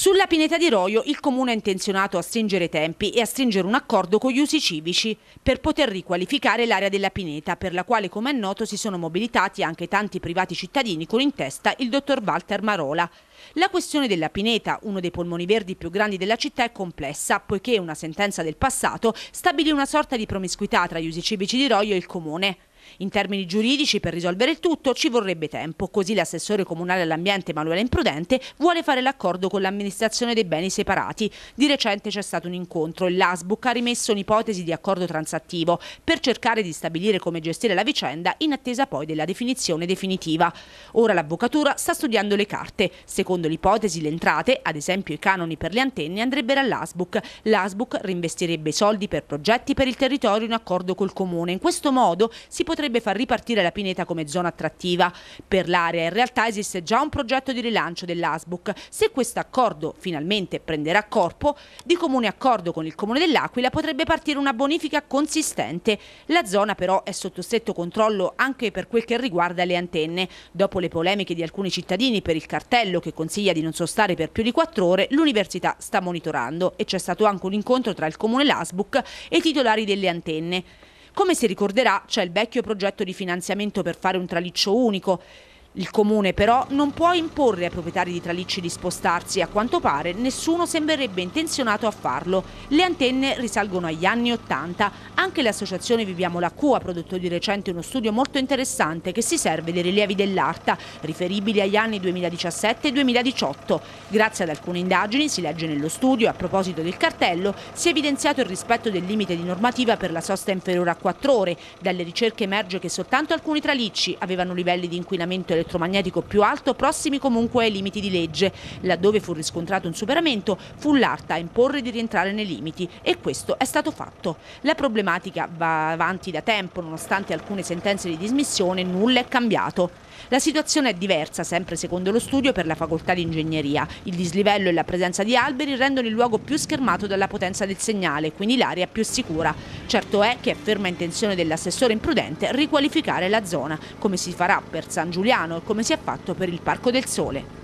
Sulla pineta di Roio il comune è intenzionato a stringere i tempi e a stringere un accordo con gli usi civici per poter riqualificare l'area della pineta per la quale come è noto si sono mobilitati anche tanti privati cittadini con in testa il dottor Walter Marola. La questione della pineta, uno dei polmoni verdi più grandi della città, è complessa poiché una sentenza del passato stabilì una sorta di promiscuità tra gli usi civici di Roio e il comune. In termini giuridici, per risolvere il tutto ci vorrebbe tempo, così l'assessore comunale all'ambiente Manuela Imprudente vuole fare l'accordo con l'amministrazione dei beni separati. Di recente c'è stato un incontro e l'ASBUC ha rimesso un'ipotesi di accordo transattivo per cercare di stabilire come gestire la vicenda in attesa poi della definizione definitiva. Ora l'avvocatura sta studiando le carte. Secondo l'ipotesi le entrate, ad esempio i canoni per le antenne, andrebbero all'ASBUC. L'ASBUC reinvestirebbe i soldi per progetti per il territorio in accordo col comune. In questo modo si potrebbe potrebbe far ripartire la pineta come zona attrattiva per l'area. In realtà esiste già un progetto di rilancio dell'Asbuc. Se questo accordo finalmente prenderà corpo, di comune accordo con il Comune dell'Aquila potrebbe partire una bonifica consistente. La zona però è sotto stretto controllo anche per quel che riguarda le antenne. Dopo le polemiche di alcuni cittadini per il cartello che consiglia di non sostare per più di quattro ore, l'università sta monitorando e c'è stato anche un incontro tra il Comune e l'Asbuc e i titolari delle antenne. Come si ricorderà, c'è il vecchio progetto di finanziamento per fare un traliccio unico. Il comune però non può imporre ai proprietari di tralicci di spostarsi e a quanto pare nessuno sembrerebbe intenzionato a farlo. Le antenne risalgono agli anni Ottanta. Anche l'associazione Viviamo la Q ha prodotto di recente uno studio molto interessante che si serve dei rilievi dell'Arta, riferibili agli anni 2017 e 2018. Grazie ad alcune indagini, si legge nello studio, a proposito del cartello, si è evidenziato il rispetto del limite di normativa per la sosta inferiore a 4 ore. Dalle ricerche emerge che soltanto alcuni tralicci avevano livelli di inquinamento elettronico elettromagnetico più alto prossimi comunque ai limiti di legge. Laddove fu riscontrato un superamento fu l'ARTA a imporre di rientrare nei limiti e questo è stato fatto. La problematica va avanti da tempo, nonostante alcune sentenze di dismissione nulla è cambiato. La situazione è diversa, sempre secondo lo studio, per la facoltà di ingegneria. Il dislivello e la presenza di alberi rendono il luogo più schermato dalla potenza del segnale, quindi l'area più sicura. Certo è che è ferma intenzione dell'assessore imprudente riqualificare la zona, come si farà per San Giuliano e come si è fatto per il Parco del Sole.